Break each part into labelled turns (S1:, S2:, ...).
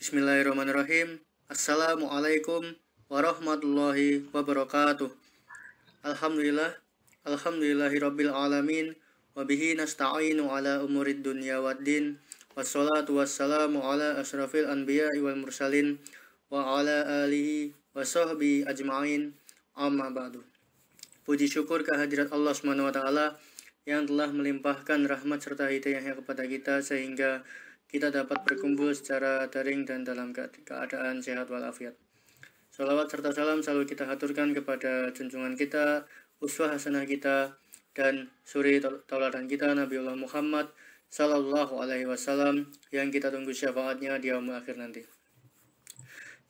S1: Bismillahirrahmanirrahim. Assalamualaikum warahmatullahi wabarakatuh. Alhamdulillah. Alhamdulillahirabbil alamin wa bihi ala umurid dunya waddin. Wassalatu wassalamu ala asrafil anbiya wal mursalin wa ala alihi wa sahbihi ajma'in. Amma ba'du. Puji syukur kehadirat Allah Subhanahu wa taala yang telah melimpahkan rahmat serta hidayahnya kepada kita sehingga kita dapat berkumpul secara daring dan dalam keadaan sehat walafiat. Salawat serta salam selalu kita haturkan kepada junjungan kita, uswah hasanah kita, dan suri tauladan kita Nabi Allah Muhammad Sallallahu Alaihi Wasallam yang kita tunggu syafaatnya di yaumul akhir nanti.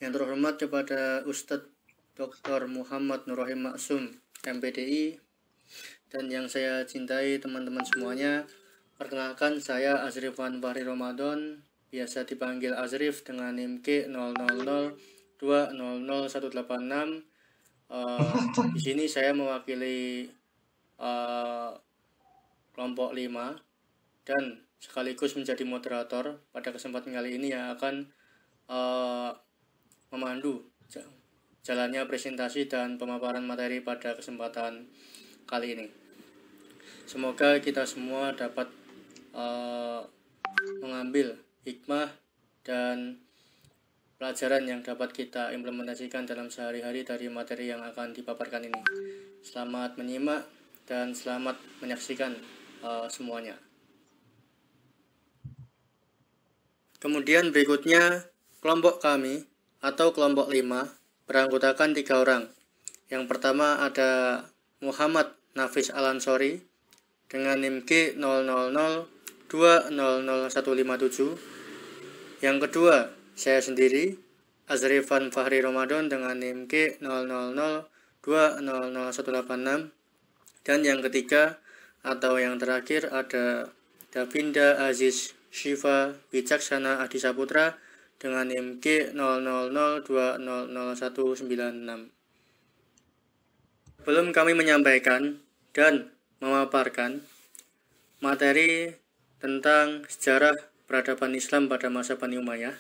S1: Yang terhormat kepada Ustadz Dr. Muhammad Nurrahim Maksum, MPDI, dan yang saya cintai teman-teman semuanya, Perkenalkan saya Azrifan Bahri Ramadan, biasa dipanggil Azrif dengan NIM K 000200186 Uh, eh, di sini saya mewakili eh, kelompok 5 dan sekaligus menjadi moderator pada kesempatan kali ini yang akan eh, memandu jalannya presentasi dan pemaparan materi pada kesempatan kali ini. Semoga kita semua dapat uh, mengambil hikmah dan pelajaran yang dapat kita implementasikan dalam sehari-hari dari materi yang akan dipaparkan ini. Selamat menyimak dan selamat menyaksikan uh, semuanya. Kemudian berikutnya kelompok kami atau kelompok 5 beranggotakan tiga orang. Yang pertama ada Muhammad Nafis Alansori dengan NIM 000 200157. Yang kedua, saya sendiri, Azrifan Fahri Ramadan dengan NIM K 0002000186. Dan yang ketiga, atau yang terakhir ada Davinda Aziz Shiva Wicaksana Adi Saputra dengan NIM K 0002000196. Belum kami menyampaikan dan memaparkan materi tentang sejarah peradaban Islam pada masa Bani Umayyah.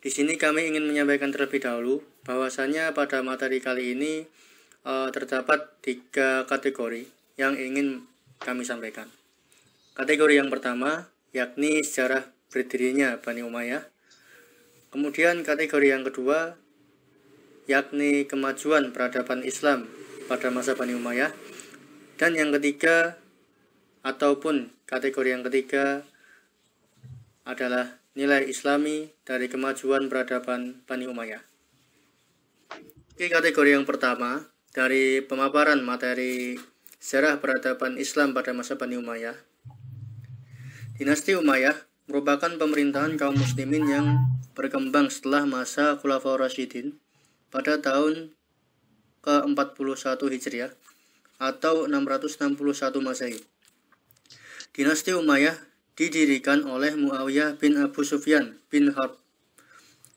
S1: Di sini kami ingin menyampaikan terlebih dahulu bahwasanya pada materi kali ini e, terdapat tiga kategori yang ingin kami sampaikan. Kategori yang pertama yakni sejarah berdirinya Bani Umayyah. Kemudian kategori yang kedua yakni kemajuan peradaban Islam pada masa Bani Umayyah. Dan yang ketiga ataupun kategori yang ketiga adalah nilai islami dari kemajuan peradaban Bani Umayyah. Oke, kategori yang pertama dari pemaparan materi sejarah peradaban Islam pada masa Bani Umayyah. Dinasti Umayyah merupakan pemerintahan kaum muslimin yang berkembang setelah masa Khulafaur Rasyidin pada tahun ke-41 Hijriah atau 661 Masehi. Dinasti Umayyah didirikan oleh Muawiyah bin Abu Sufyan bin Harb.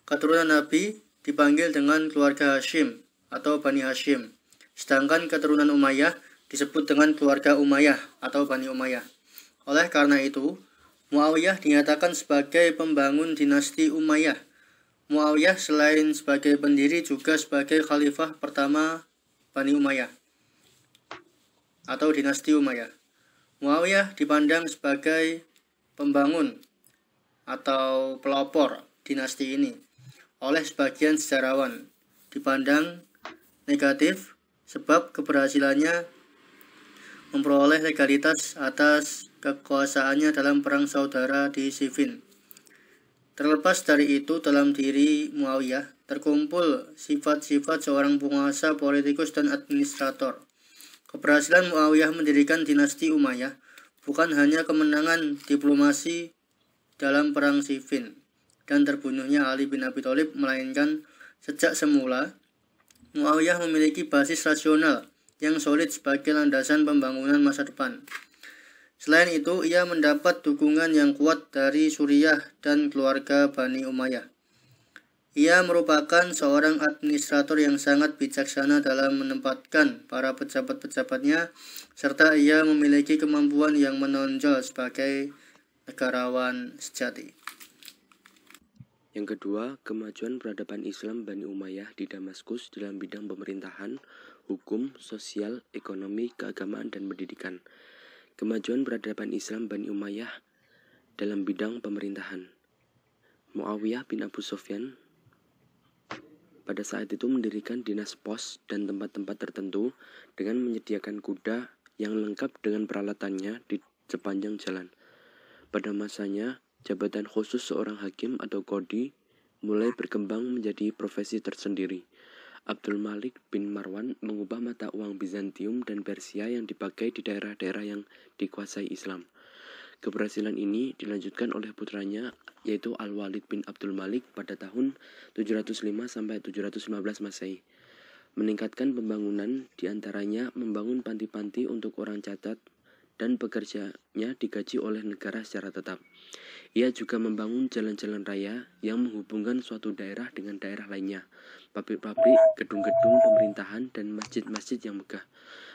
S1: Keturunan Nabi dipanggil dengan keluarga Hashim atau Bani Hashim, sedangkan keturunan Umayyah disebut dengan keluarga Umayyah atau Bani Umayyah. Oleh karena itu, Muawiyah dinyatakan sebagai pembangun dinasti Umayyah. Muawiyah selain sebagai pendiri juga sebagai khalifah pertama Bani Umayyah atau dinasti Umayyah. Muawiyah dipandang sebagai pembangun atau pelopor dinasti ini oleh sebagian sejarawan dipandang negatif sebab keberhasilannya memperoleh legalitas atas kekuasaannya dalam perang saudara di Siffin. Terlepas dari itu, dalam diri Muawiyah terkumpul sifat-sifat seorang penguasa, politikus, dan administrator. Keberhasilan Muawiyah mendirikan dinasti Umayyah bukan hanya kemenangan diplomasi dalam perang Siffin dan terbunuhnya Ali bin Abi Thalib melainkan sejak semula Muawiyah memiliki basis rasional yang solid sebagai landasan pembangunan masa depan. Selain itu, ia mendapat dukungan yang kuat dari Suriah dan keluarga Bani Umayyah. Ia merupakan seorang administrator yang sangat bijaksana dalam menempatkan para pejabat-pejabatnya, serta ia memiliki kemampuan yang menonjol sebagai negarawan sejati.
S2: Yang kedua, kemajuan peradaban Islam Bani Umayyah di Damaskus dalam bidang pemerintahan, hukum, sosial, ekonomi, keagamaan, dan pendidikan. Kemajuan peradaban Islam Bani Umayyah dalam bidang pemerintahan. Muawiyah bin Abu Sufyan pada saat itu mendirikan dinas pos dan tempat-tempat tertentu dengan menyediakan kuda yang lengkap dengan peralatannya di sepanjang jalan. Pada masanya, jabatan khusus seorang hakim atau kodi mulai berkembang menjadi profesi tersendiri. Abdul Malik bin Marwan mengubah mata uang Bizantium dan Persia yang dipakai di daerah-daerah yang dikuasai Islam. Keberhasilan ini dilanjutkan oleh putranya yaitu Al-Walid bin Abdul Malik pada tahun 705 sampai 715 Masehi. Meningkatkan pembangunan diantaranya membangun panti-panti untuk orang catat dan pekerjanya digaji oleh negara secara tetap. Ia juga membangun jalan-jalan raya yang menghubungkan suatu daerah dengan daerah lainnya, pabrik-pabrik, gedung-gedung pemerintahan, dan masjid-masjid yang megah.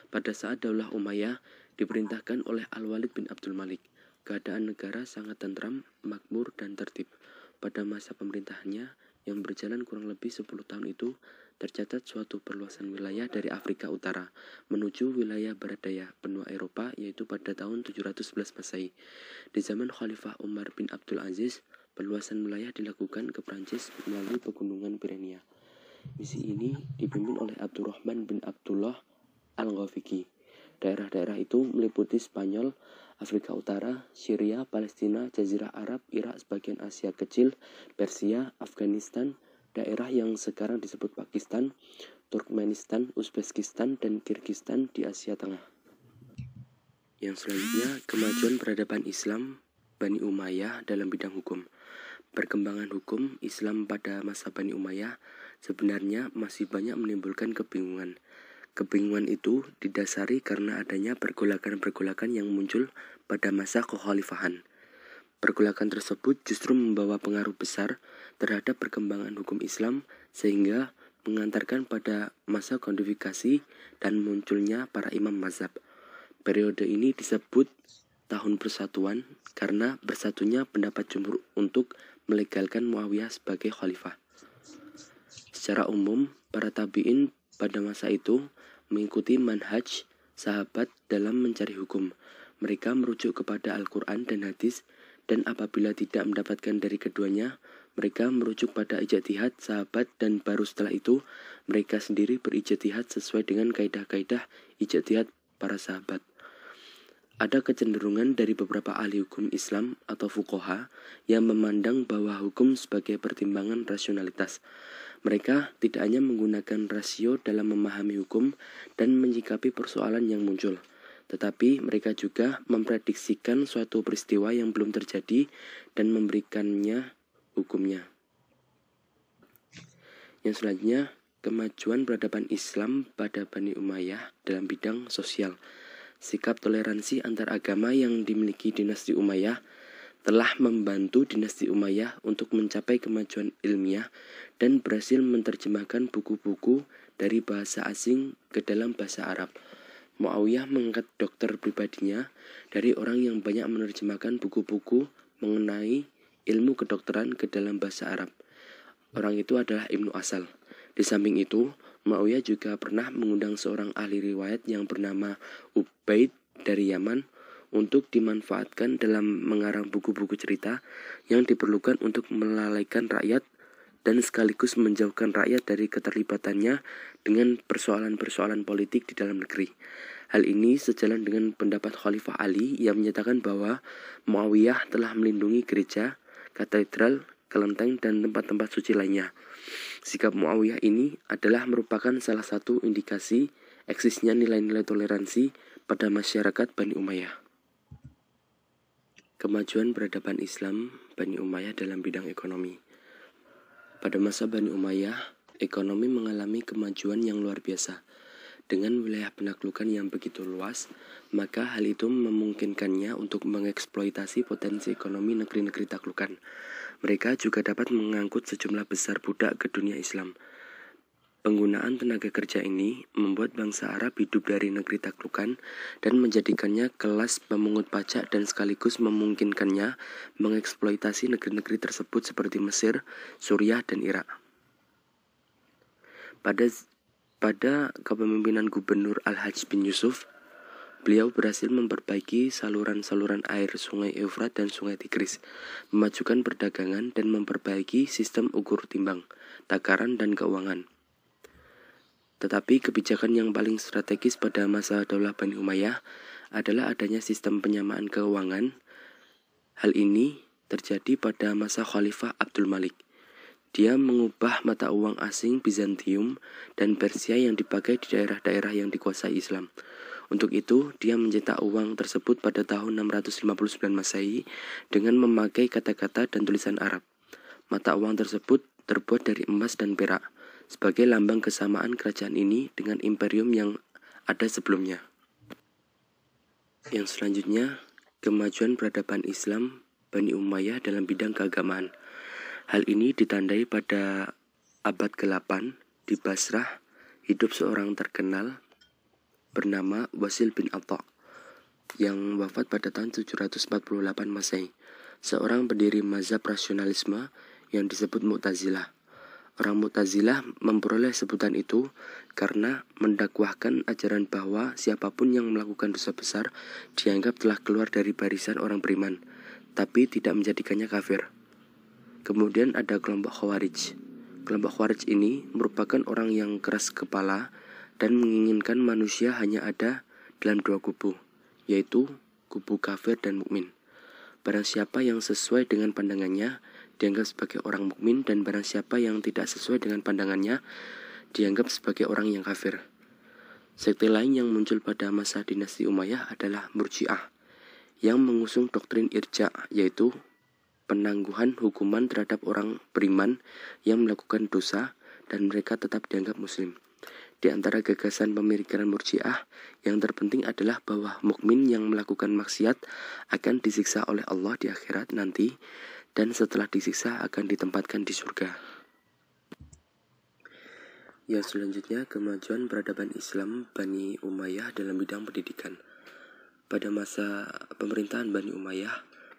S2: Pada saat Daulah Umayyah diperintahkan oleh Al-Walid bin Abdul Malik Keadaan negara sangat tentram, makmur, dan tertib. Pada masa pemerintahannya yang berjalan kurang lebih 10 tahun itu, tercatat suatu perluasan wilayah dari Afrika Utara menuju wilayah barat daya benua Eropa yaitu pada tahun 711 Masehi. Di zaman Khalifah Umar bin Abdul Aziz, perluasan wilayah dilakukan ke Prancis melalui pegunungan Pirenia. Misi ini dipimpin oleh Abdurrahman bin Abdullah Al-Ghafiki. Daerah-daerah itu meliputi Spanyol, Afrika Utara, Syria, Palestina, Jazirah Arab, Irak, sebagian Asia Kecil, Persia, Afghanistan, daerah yang sekarang disebut Pakistan, Turkmenistan, Uzbekistan, dan Kirgistan di Asia Tengah. Yang selanjutnya, kemajuan peradaban Islam Bani Umayyah dalam bidang hukum. Perkembangan hukum Islam pada masa Bani Umayyah sebenarnya masih banyak menimbulkan kebingungan. Kebingungan itu didasari karena adanya pergolakan-pergolakan yang muncul pada masa kekhalifahan. Pergolakan tersebut justru membawa pengaruh besar terhadap perkembangan hukum Islam sehingga mengantarkan pada masa kondifikasi dan munculnya para imam mazhab. Periode ini disebut tahun persatuan karena bersatunya pendapat jumhur untuk melegalkan Muawiyah sebagai khalifah. Secara umum, para tabi'in pada masa itu mengikuti manhaj sahabat dalam mencari hukum. Mereka merujuk kepada Al-Quran dan hadis, dan apabila tidak mendapatkan dari keduanya, mereka merujuk pada ijtihad sahabat dan baru setelah itu mereka sendiri berijtihad sesuai dengan kaidah-kaidah ijtihad para sahabat ada kecenderungan dari beberapa ahli hukum Islam atau fukoha yang memandang bahwa hukum sebagai pertimbangan rasionalitas. Mereka tidak hanya menggunakan rasio dalam memahami hukum dan menyikapi persoalan yang muncul, tetapi mereka juga memprediksikan suatu peristiwa yang belum terjadi dan memberikannya hukumnya. Yang selanjutnya, kemajuan peradaban Islam pada Bani Umayyah dalam bidang sosial. Sikap toleransi antar agama yang dimiliki dinasti Umayyah telah membantu dinasti Umayyah untuk mencapai kemajuan ilmiah dan berhasil menerjemahkan buku-buku dari bahasa asing ke dalam bahasa Arab. Muawiyah mengangkat dokter pribadinya dari orang yang banyak menerjemahkan buku-buku mengenai ilmu kedokteran ke dalam bahasa Arab. Orang itu adalah Ibnu Asal. Di samping itu, Muawiyah juga pernah mengundang seorang ahli riwayat yang bernama Ubaid dari Yaman untuk dimanfaatkan dalam mengarang buku-buku cerita yang diperlukan untuk melalaikan rakyat dan sekaligus menjauhkan rakyat dari keterlibatannya dengan persoalan-persoalan politik di dalam negeri. Hal ini sejalan dengan pendapat Khalifah Ali yang menyatakan bahwa Muawiyah telah melindungi gereja, katedral, kelenteng, dan tempat-tempat suci lainnya. Sikap Muawiyah ini adalah merupakan salah satu indikasi eksisnya nilai-nilai toleransi pada masyarakat Bani Umayyah. Kemajuan peradaban Islam Bani Umayyah dalam bidang ekonomi. Pada masa Bani Umayyah, ekonomi mengalami kemajuan yang luar biasa. Dengan wilayah penaklukan yang begitu luas, maka hal itu memungkinkannya untuk mengeksploitasi potensi ekonomi negeri-negeri taklukan. Mereka juga dapat mengangkut sejumlah besar budak ke dunia Islam. Penggunaan tenaga kerja ini membuat bangsa Arab hidup dari negeri taklukan dan menjadikannya kelas pemungut pajak dan sekaligus memungkinkannya mengeksploitasi negeri-negeri tersebut seperti Mesir, Suriah, dan Irak. Pada pada kepemimpinan Gubernur Al-Hajj bin Yusuf, Beliau berhasil memperbaiki saluran-saluran air Sungai Eufrat dan Sungai Tigris, memajukan perdagangan dan memperbaiki sistem ukur timbang, takaran dan keuangan. Tetapi kebijakan yang paling strategis pada masa Daulah Bani Umayyah adalah adanya sistem penyamaan keuangan. Hal ini terjadi pada masa Khalifah Abdul Malik. Dia mengubah mata uang asing Bizantium dan Persia yang dipakai di daerah-daerah yang dikuasai Islam untuk itu, dia mencetak uang tersebut pada tahun 659 Masehi dengan memakai kata-kata dan tulisan Arab. Mata uang tersebut terbuat dari emas dan perak sebagai lambang kesamaan kerajaan ini dengan imperium yang ada sebelumnya. Yang selanjutnya, kemajuan peradaban Islam Bani Umayyah dalam bidang keagamaan. Hal ini ditandai pada abad ke-8 di Basrah hidup seorang terkenal bernama Wasil bin Atta yang wafat pada tahun 748 Masehi, seorang pendiri mazhab rasionalisme yang disebut Mu'tazilah. Orang Mu'tazilah memperoleh sebutan itu karena mendakwahkan ajaran bahwa siapapun yang melakukan dosa besar dianggap telah keluar dari barisan orang beriman, tapi tidak menjadikannya kafir. Kemudian ada kelompok Khawarij. Kelompok Khawarij ini merupakan orang yang keras kepala, dan menginginkan manusia hanya ada dalam dua kubu, yaitu kubu kafir dan mukmin. Barang siapa yang sesuai dengan pandangannya dianggap sebagai orang mukmin dan barang siapa yang tidak sesuai dengan pandangannya dianggap sebagai orang yang kafir. Sekte lain yang muncul pada masa dinasti Umayyah adalah Murji'ah yang mengusung doktrin irja yaitu penangguhan hukuman terhadap orang beriman yang melakukan dosa dan mereka tetap dianggap muslim. Di antara gagasan pemikiran murjiah, yang terpenting adalah bahwa mukmin yang melakukan maksiat akan disiksa oleh Allah di akhirat nanti, dan setelah disiksa akan ditempatkan di surga. Yang selanjutnya, kemajuan peradaban Islam Bani Umayyah dalam bidang pendidikan. Pada masa pemerintahan Bani Umayyah,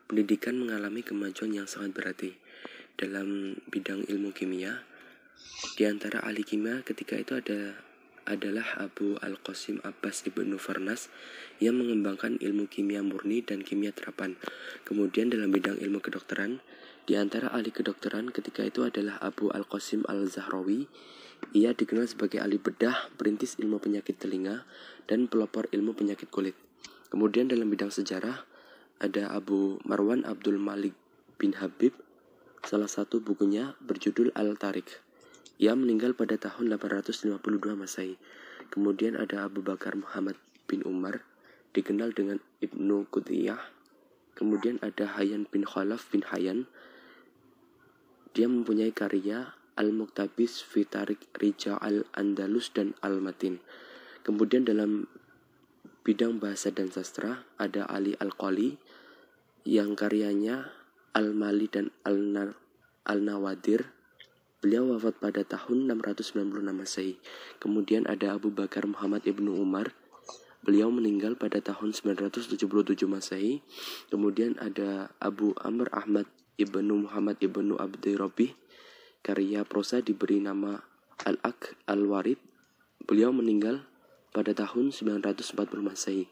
S2: pendidikan mengalami kemajuan yang sangat berarti. Dalam bidang ilmu kimia, di antara ahli kimia ketika itu ada adalah Abu Al-Qasim Abbas Ibn Farnas yang mengembangkan ilmu kimia murni dan kimia terapan. Kemudian dalam bidang ilmu kedokteran, di antara ahli kedokteran ketika itu adalah Abu Al-Qasim Al-Zahrawi. Ia dikenal sebagai ahli bedah, perintis ilmu penyakit telinga, dan pelopor ilmu penyakit kulit. Kemudian dalam bidang sejarah, ada Abu Marwan Abdul Malik bin Habib. Salah satu bukunya berjudul al Tarikh ia meninggal pada tahun 852 Masehi. Kemudian ada Abu Bakar Muhammad bin Umar, dikenal dengan Ibnu Qutiyah. Kemudian ada Hayyan bin Khalaf bin Hayyan. Dia mempunyai karya Al-Muktabis Fitarik Rija Al-Andalus dan Al-Matin. Kemudian dalam bidang bahasa dan sastra ada Ali Al-Qali yang karyanya Al-Mali dan Al-Nawadir. Beliau wafat pada tahun 696 Masehi. Kemudian ada Abu Bakar Muhammad Ibnu Umar. Beliau meninggal pada tahun 977 Masehi. Kemudian ada Abu Amr Ahmad Ibnu Muhammad Ibnu Abdi Karya prosa diberi nama al aq Al-Warid. Beliau meninggal pada tahun 940 Masehi.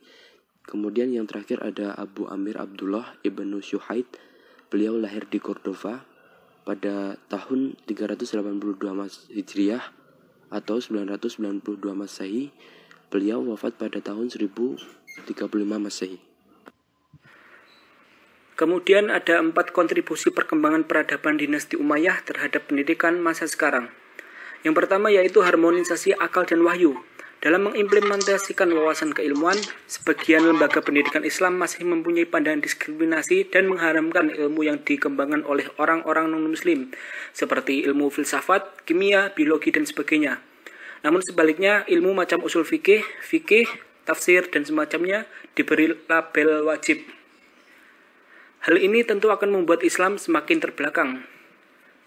S2: Kemudian yang terakhir ada Abu Amir Abdullah Ibnu Syuhaid. Beliau lahir di Cordova pada tahun 382 Hijriah atau 992 Masehi, beliau wafat pada tahun 1035 Masehi.
S3: Kemudian ada empat kontribusi perkembangan peradaban dinasti Umayyah terhadap pendidikan masa sekarang. Yang pertama yaitu harmonisasi akal dan wahyu. Dalam mengimplementasikan wawasan keilmuan, sebagian lembaga pendidikan Islam masih mempunyai pandangan diskriminasi dan mengharamkan ilmu yang dikembangkan oleh orang-orang non-muslim, seperti ilmu filsafat, kimia, biologi, dan sebagainya. Namun sebaliknya, ilmu macam usul fikih, fikih, tafsir, dan semacamnya diberi label wajib. Hal ini tentu akan membuat Islam semakin terbelakang.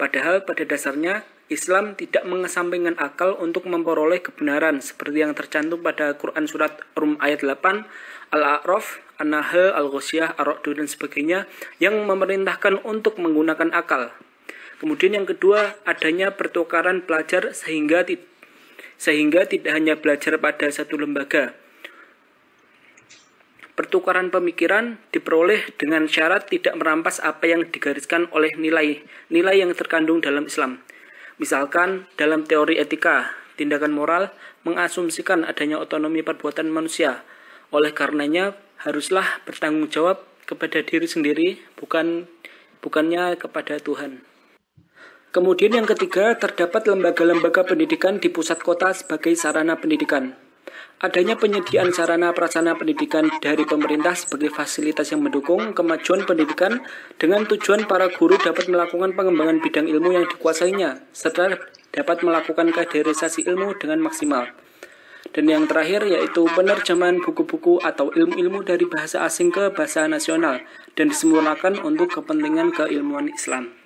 S3: Padahal pada dasarnya Islam tidak mengesampingkan akal untuk memperoleh kebenaran seperti yang tercantum pada Quran surat Rum ayat 8, Al-A'raf, An-Nahl, Al-Ghusyah, ar dan sebagainya yang memerintahkan untuk menggunakan akal. Kemudian yang kedua, adanya pertukaran pelajar sehingga sehingga tidak hanya belajar pada satu lembaga. Pertukaran pemikiran diperoleh dengan syarat tidak merampas apa yang digariskan oleh nilai-nilai yang terkandung dalam Islam. Misalkan dalam teori etika, tindakan moral mengasumsikan adanya otonomi perbuatan manusia. Oleh karenanya, haruslah bertanggung jawab kepada diri sendiri, bukan bukannya kepada Tuhan. Kemudian yang ketiga, terdapat lembaga-lembaga pendidikan di pusat kota sebagai sarana pendidikan. Adanya penyediaan sarana prasarana pendidikan dari pemerintah sebagai fasilitas yang mendukung kemajuan pendidikan dengan tujuan para guru dapat melakukan pengembangan bidang ilmu yang dikuasainya, serta dapat melakukan kaderisasi ilmu dengan maksimal. Dan yang terakhir yaitu penerjemahan buku-buku atau ilmu-ilmu dari bahasa asing ke bahasa nasional dan disempurnakan untuk kepentingan keilmuan Islam.